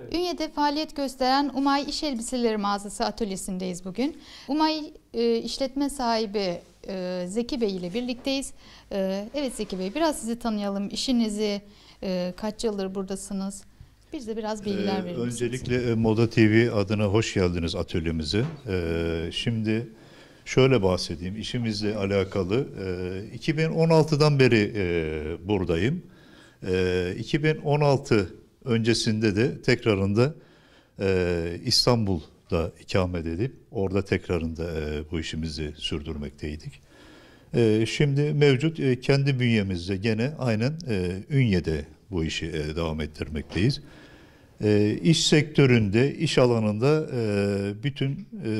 Evet. Ünye'de faaliyet gösteren Umay İş Elbiseleri Mağazası atölyesindeyiz bugün. Umay e, işletme sahibi e, Zeki Bey ile birlikteyiz. E, evet Zeki Bey biraz sizi tanıyalım. İşinizi, e, kaç yıldır buradasınız? Biz de biraz bilgiler ee, verir misiniz? Öncelikle e, Moda TV adına hoş geldiniz atölyemize. Ee, şimdi şöyle bahsedeyim İşimizle alakalı. Ee, 2016'dan beri e, buradayım. Ee, 2016 Öncesinde de tekrarında e, İstanbul'da ikamet edip orada tekrarında e, bu işimizi sürdürmekteydik. E, şimdi mevcut e, kendi bünyemizde gene aynen e, Ünye'de bu işi e, devam ettirmekteyiz. E, iş sektöründe, iş alanında e, bütün e,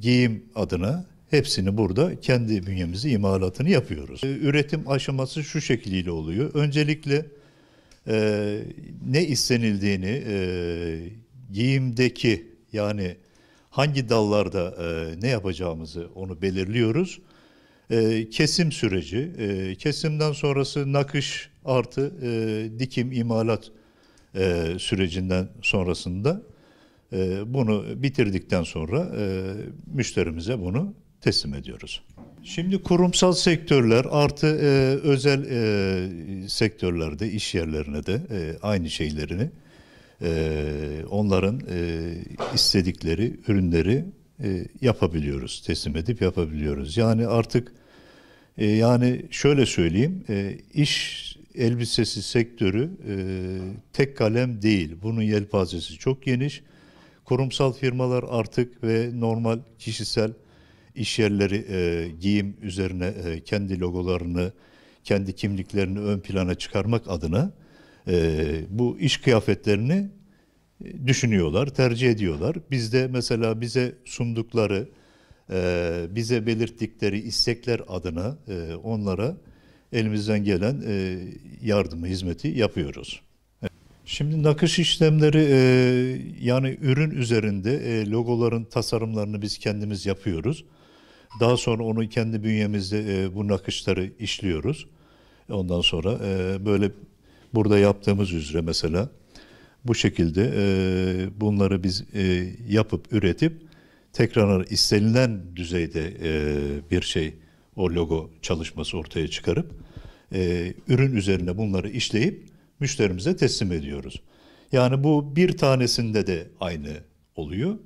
giyim adına hepsini burada kendi bünyemizi imalatını yapıyoruz. E, üretim aşaması şu şekliyle oluyor. Öncelikle e, ne istenildiğini, e, giyimdeki yani hangi dallarda e, ne yapacağımızı onu belirliyoruz. E, kesim süreci, e, kesimden sonrası nakış artı e, dikim imalat e, sürecinden sonrasında e, bunu bitirdikten sonra e, müşterimize bunu teslim ediyoruz. Şimdi kurumsal sektörler artı e, özel e, sektörlerde, iş yerlerine de e, aynı şeylerini e, onların e, istedikleri ürünleri e, yapabiliyoruz, teslim edip yapabiliyoruz. Yani artık e, yani şöyle söyleyeyim, e, iş elbisesi sektörü e, tek kalem değil. Bunun yelpazesi çok geniş. Kurumsal firmalar artık ve normal kişisel iş yerleri e, giyim üzerine e, kendi logolarını, kendi kimliklerini ön plana çıkarmak adına e, bu iş kıyafetlerini e, düşünüyorlar, tercih ediyorlar. Bizde mesela bize sundukları, e, bize belirttikleri istekler adına e, onlara elimizden gelen e, yardımı, hizmeti yapıyoruz. Şimdi nakış işlemleri e, yani ürün üzerinde e, logoların tasarımlarını biz kendimiz yapıyoruz. Daha sonra onu kendi bünyemizde e, bu nakışları işliyoruz. Ondan sonra e, böyle burada yaptığımız üzere mesela bu şekilde e, bunları biz e, yapıp üretip tekrar istenilen düzeyde e, bir şey o logo çalışması ortaya çıkarıp e, ürün üzerine bunları işleyip müşterimize teslim ediyoruz. Yani bu bir tanesinde de aynı oluyor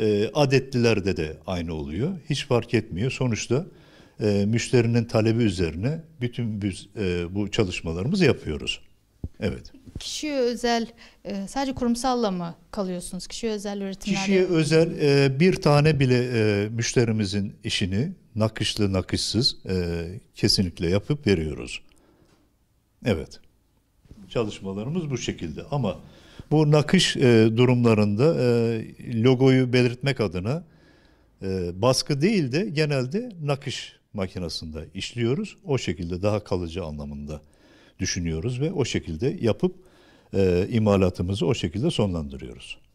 e, adetlilerde de aynı oluyor. Hiç fark etmiyor. Sonuçta e, müşterinin talebi üzerine bütün biz e, bu çalışmalarımızı yapıyoruz. Evet. Kişiye özel e, sadece kurumsalla mı kalıyorsunuz? Kişiye özel üretimlerle? Kişiye özel e, bir tane bile e, müşterimizin işini nakışlı nakışsız e, kesinlikle yapıp veriyoruz. Evet. Çalışmalarımız bu şekilde ama bu nakış e, durumlarında e, logoyu belirtmek adına e, baskı değil de genelde nakış makinesinde işliyoruz. O şekilde daha kalıcı anlamında düşünüyoruz ve o şekilde yapıp e, imalatımızı o şekilde sonlandırıyoruz.